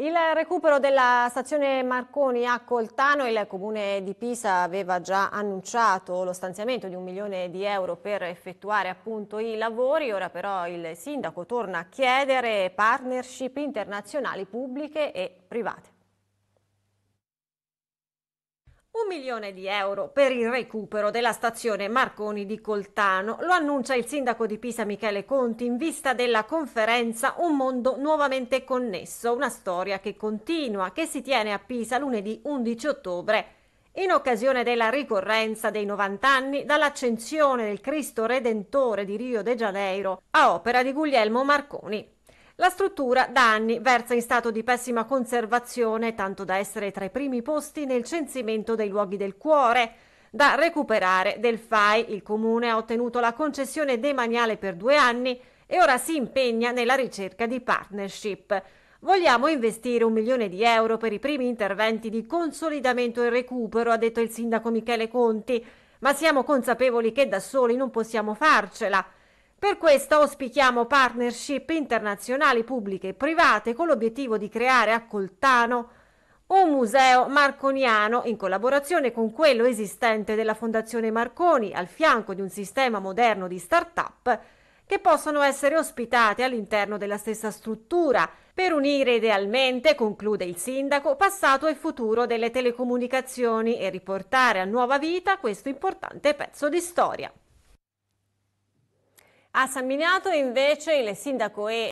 Il recupero della stazione Marconi a Coltano, il comune di Pisa aveva già annunciato lo stanziamento di un milione di euro per effettuare appunto i lavori, ora però il sindaco torna a chiedere partnership internazionali pubbliche e private. Un milione di euro per il recupero della stazione Marconi di Coltano, lo annuncia il sindaco di Pisa Michele Conti in vista della conferenza Un mondo nuovamente connesso, una storia che continua, che si tiene a Pisa lunedì 11 ottobre in occasione della ricorrenza dei 90 anni dall'accensione del Cristo Redentore di Rio de Janeiro a opera di Guglielmo Marconi. La struttura da anni versa in stato di pessima conservazione, tanto da essere tra i primi posti nel censimento dei luoghi del cuore. Da recuperare del FAI, il comune ha ottenuto la concessione demaniale per due anni e ora si impegna nella ricerca di partnership. Vogliamo investire un milione di euro per i primi interventi di consolidamento e recupero, ha detto il sindaco Michele Conti, ma siamo consapevoli che da soli non possiamo farcela. Per questo auspichiamo partnership internazionali pubbliche e private con l'obiettivo di creare a Coltano un museo marconiano in collaborazione con quello esistente della Fondazione Marconi al fianco di un sistema moderno di start-up che possono essere ospitate all'interno della stessa struttura per unire idealmente, conclude il sindaco, passato e futuro delle telecomunicazioni e riportare a nuova vita questo importante pezzo di storia. A San Miniato invece il sindaco e